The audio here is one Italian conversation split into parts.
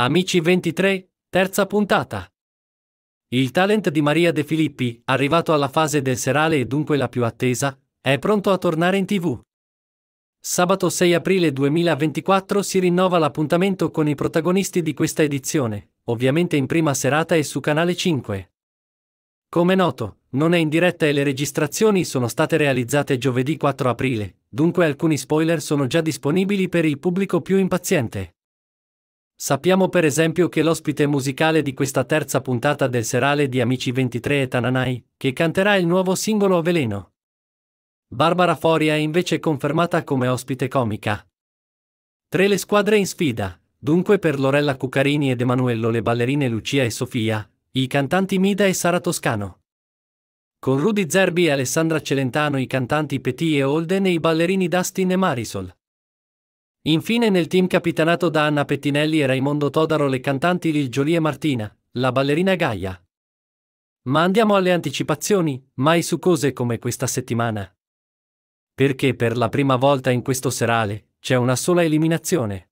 Amici 23, terza puntata. Il talent di Maria De Filippi, arrivato alla fase del serale e dunque la più attesa, è pronto a tornare in tv. Sabato 6 aprile 2024 si rinnova l'appuntamento con i protagonisti di questa edizione, ovviamente in prima serata e su Canale 5. Come noto, non è in diretta e le registrazioni sono state realizzate giovedì 4 aprile, dunque alcuni spoiler sono già disponibili per il pubblico più impaziente. Sappiamo per esempio che l'ospite musicale di questa terza puntata del serale di Amici 23 è Tananai, che canterà il nuovo singolo Veleno. Barbara Foria è invece confermata come ospite comica. Tre le squadre in sfida, dunque per Lorella Cuccarini ed Emanuello le ballerine Lucia e Sofia, i cantanti Mida e Sara Toscano. Con Rudy Zerbi e Alessandra Celentano i cantanti Petit e Holden e i ballerini Dustin e Marisol. Infine nel team capitanato da Anna Pettinelli e Raimondo Todaro le cantanti Lil Jolie e Martina, la ballerina Gaia. Ma andiamo alle anticipazioni, mai su cose come questa settimana. Perché per la prima volta in questo serale c'è una sola eliminazione.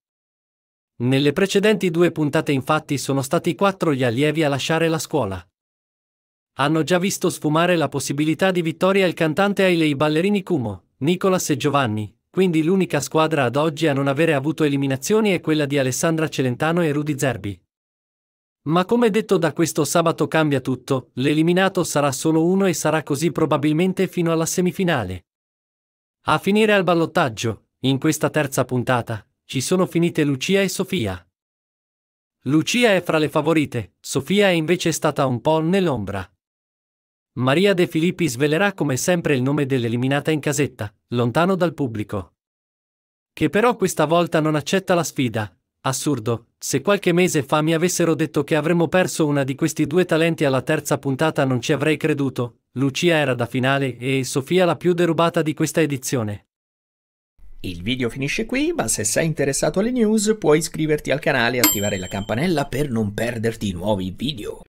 Nelle precedenti due puntate infatti sono stati quattro gli allievi a lasciare la scuola. Hanno già visto sfumare la possibilità di vittoria il cantante Aile e i ballerini Kumo, Nicolas e Giovanni, quindi l'unica squadra ad oggi a non avere avuto eliminazioni è quella di Alessandra Celentano e Rudy Zerbi. Ma come detto da questo sabato cambia tutto, l'eliminato sarà solo uno e sarà così probabilmente fino alla semifinale. A finire al ballottaggio, in questa terza puntata, ci sono finite Lucia e Sofia. Lucia è fra le favorite, Sofia è invece stata un po' nell'ombra. Maria De Filippi svelerà come sempre il nome dell'eliminata in casetta, lontano dal pubblico. Che però questa volta non accetta la sfida. Assurdo, se qualche mese fa mi avessero detto che avremmo perso una di questi due talenti alla terza puntata non ci avrei creduto. Lucia era da finale e Sofia la più derubata di questa edizione. Il video finisce qui, ma se sei interessato alle news puoi iscriverti al canale e attivare la campanella per non perderti nuovi video.